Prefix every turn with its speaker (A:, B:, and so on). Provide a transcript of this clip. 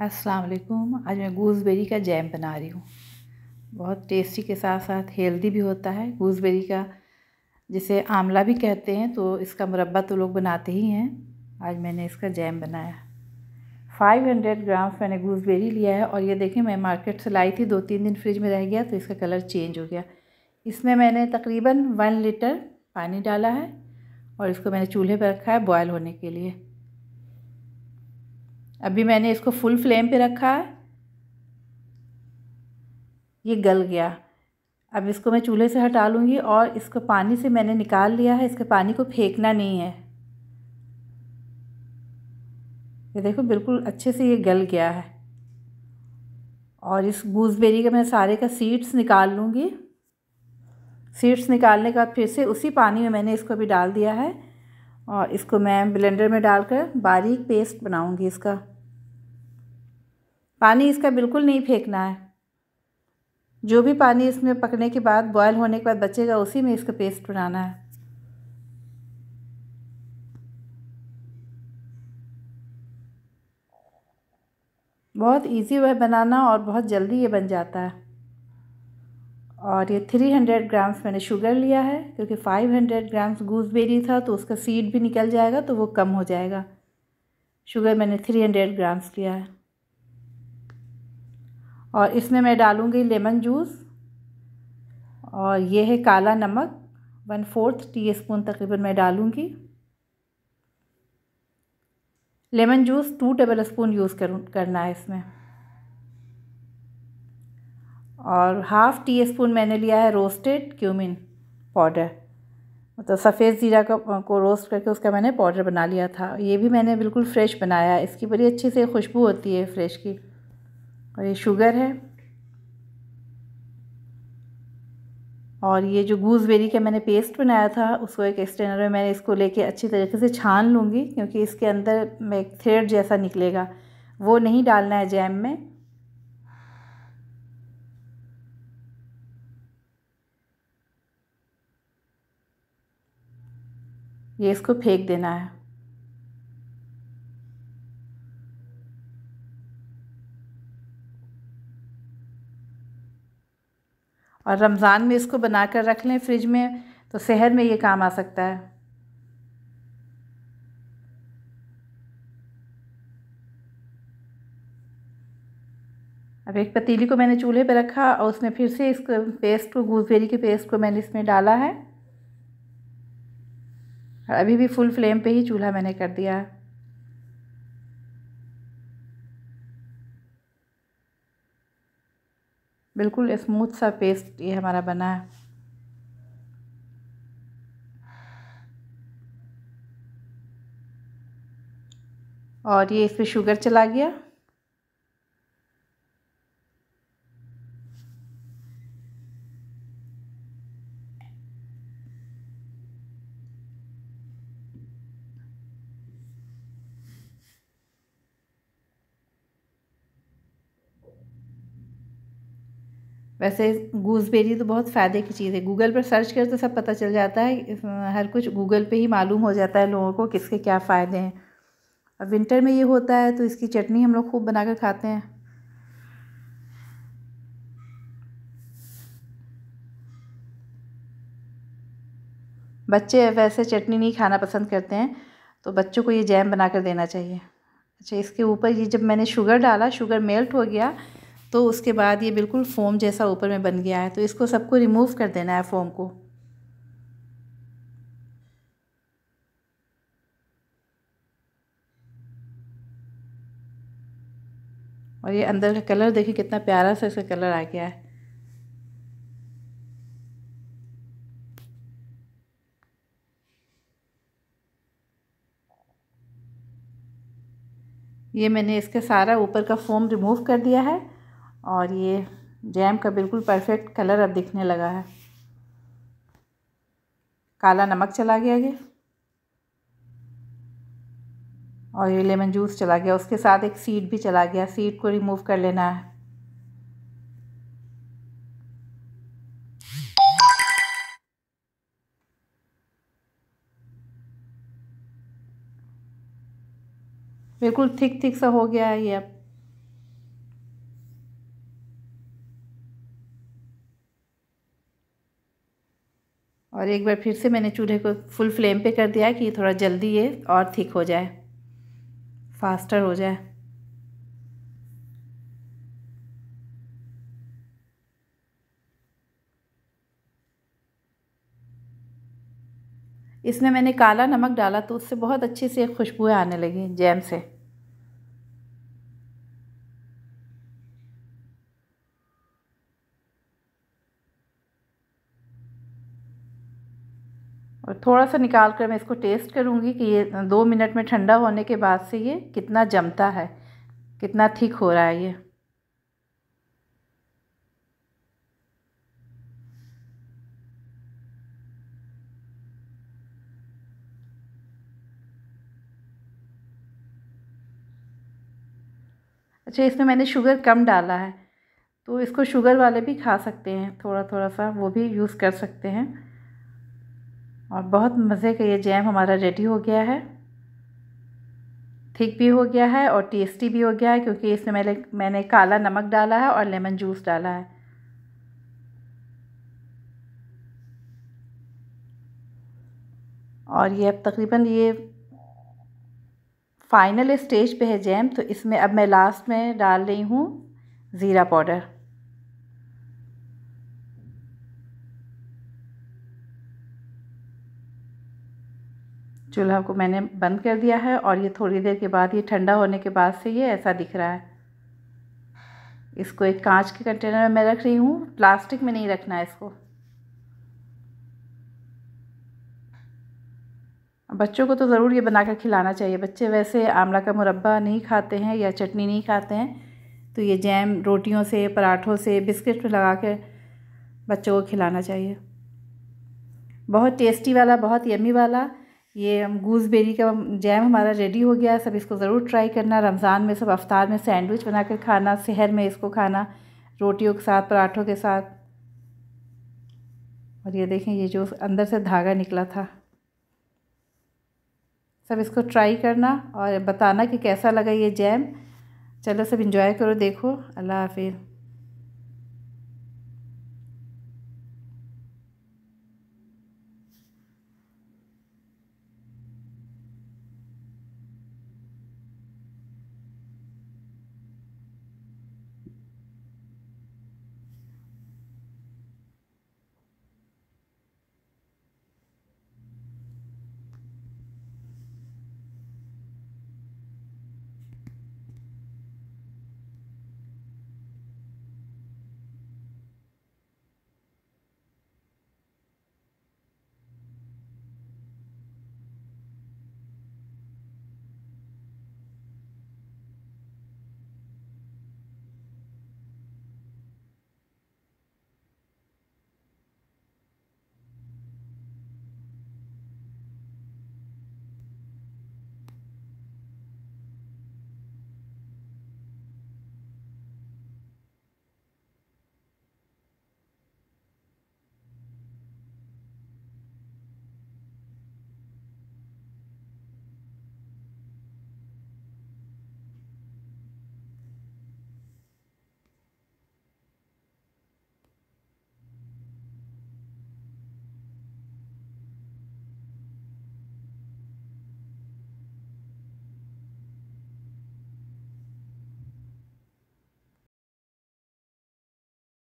A: अस्सलाम वालेकुम आज मैं गूसबेरी का जैम बना रही हूँ बहुत टेस्टी के साथ साथ हेल्दी भी होता है गूसबेरी का जिसे आंवला भी कहते हैं तो इसका मुरबा तो लोग बनाते ही हैं आज मैंने इसका जैम बनाया 500 ग्राम मैंने गूसबेरी लिया है और ये देखें मैं मार्केट से लाई थी दो तीन दिन फ्रिज में रह गया तो इसका कलर चेंज हो गया इसमें मैंने तकरीबन वन लीटर पानी डाला है और इसको मैंने चूल्हे पर रखा है बॉयल होने के लिए अभी मैंने इसको फुल फ्लेम पे रखा है ये गल गया अब इसको मैं चूल्हे से हटा लूँगी और इसको पानी से मैंने निकाल लिया है इसके पानी को फेंकना नहीं है ये देखो बिल्कुल अच्छे से ये गल गया है और इस गूजबेरी का मैं सारे का सीड्स निकाल लूँगी सीड्स निकालने के बाद फिर से उसी पानी में मैंने इसको भी डाल दिया है और इसको मैं ब्लेंडर में डालकर बारीक पेस्ट बनाऊँगी इसका पानी इसका बिल्कुल नहीं फेंकना है जो भी पानी इसमें पकने के बाद बॉयल होने के बाद बचेगा उसी में इसका पेस्ट बनाना है बहुत इजी है बनाना और बहुत जल्दी ये बन जाता है और ये 300 ग्राम्स मैंने शुगर लिया है क्योंकि 500 ग्राम्स गूसबेरी था तो उसका सीड भी निकल जाएगा तो वो कम हो जाएगा शुगर मैंने 300 ग्राम्स लिया है और इसमें मैं डालूँगी लेमन जूस और ये है काला नमक वन फोर्थ टी स्पून तकरीबन मैं डालूँगी lemon juice two tablespoon use करूँ करना है इसमें और हाफ़ टी स्पून मैंने लिया है रोस्टेड क्यूमिन पाउडर मतलब तो सफ़ेद ज़ीरा का को रोस्ट करके उसका मैंने पाउडर बना लिया था ये भी मैंने बिल्कुल फ्रेश बनाया है इसकी बड़ी अच्छी से खुशबू होती है फ्रेश की और ये शुगर है और ये जो गूजबेरी का मैंने पेस्ट बनाया था उसको एक स्ट्रेनर में मैंने इसको लेके अच्छी तरीके से छान लूँगी क्योंकि इसके अंदर में थ्रेड जैसा निकलेगा वो नहीं डालना है जैम में ये इसको फेंक देना है और रमज़ान में इसको बना कर रख लें फ्रिज में तो शहर में ये काम आ सकता है अब एक पतीली को मैंने चूल्हे पर रखा और उसमें फिर से इसको पेस्ट को गूसबेरी के पेस्ट को मैंने इसमें डाला है अभी भी फुल फ्लेम पे ही चूल्हा मैंने कर दिया है बिल्कुल स्मूथ सा पेस्ट ये हमारा बना है और ये इस पर शुगर चला गया वैसे गूसबेरी तो बहुत फ़ायदे की चीज़ है गूगल पर सर्च कर तो सब पता चल जाता है हर कुछ गूगल पे ही मालूम हो जाता है लोगों को किसके क्या फ़ायदे हैं और विंटर में ये होता है तो इसकी चटनी हम लोग खूब बना कर खाते हैं बच्चे वैसे चटनी नहीं खाना पसंद करते हैं तो बच्चों को ये जैम बना कर देना चाहिए अच्छा इसके ऊपर ये जब मैंने शुगर डाला शुगर मेल्ट हो गया तो उसके बाद ये बिल्कुल फ़ोम जैसा ऊपर में बन गया है तो इसको सबको रिमूव कर देना है फ़ोम को और ये अंदर का कलर देखिए कितना प्यारा सा इसका कलर आ गया है ये मैंने इसका सारा ऊपर का फोम रिमूव कर दिया है और ये जैम का बिल्कुल परफेक्ट कलर अब दिखने लगा है काला नमक चला गया ये और ये लेमन जूस चला गया उसके साथ एक सीड भी चला गया सीड को रिमूव कर लेना है बिल्कुल थिक थिक सा हो गया है ये अब और एक बार फिर से मैंने चूल्हे को फुल फ्लेम पे कर दिया कि थोड़ा जल्दी ये और थिक हो जाए फास्टर हो जाए इसमें मैंने काला नमक डाला तो उससे बहुत अच्छे से खुशबू आने लगी जैम से और थोड़ा सा निकाल कर मैं इसको टेस्ट करूँगी कि ये दो मिनट में ठंडा होने के बाद से ये कितना जमता है कितना ठीक हो रहा है ये अच्छा इसमें मैंने शुगर कम डाला है तो इसको शुगर वाले भी खा सकते हैं थोड़ा थोड़ा सा वो भी यूज़ कर सकते हैं और बहुत मज़े का ये जैम हमारा रेडी हो गया है थिक भी हो गया है और टेस्टी भी हो गया है क्योंकि इसमें मैंने मैंने काला नमक डाला है और लेमन जूस डाला है और ये अब तकरीबन ये फ़ाइनल स्टेज पे है जैम तो इसमें अब मैं लास्ट में डाल रही हूँ ज़ीरा पाउडर चूल्हा को मैंने बंद कर दिया है और ये थोड़ी देर के बाद ये ठंडा होने के बाद से ये ऐसा दिख रहा है इसको एक कांच के कंटेनर में मैं रख रही हूँ प्लास्टिक में नहीं रखना है इसको बच्चों को तो ज़रूर ये बना कर खिलाना चाहिए बच्चे वैसे आंवला का मुरब्बा नहीं खाते हैं या चटनी नहीं खाते हैं तो ये जैम रोटियों से पराठों से बिस्किट लगा कर बच्चों को खिलाना चाहिए बहुत टेस्टी वाला बहुत यमी वाला ये हम गूसबेरी का जैम हमारा रेडी हो गया है सब इसको ज़रूर ट्राई करना रमज़ान में सब अफ्तार में सैंडविच बनाकर खाना शहर में इसको खाना रोटियों के साथ पराठों के साथ और ये देखें ये जो अंदर से धागा निकला था सब इसको ट्राई करना और बताना कि कैसा लगा ये जैम चलो सब इंजॉय करो देखो अल्लाह हाफिज़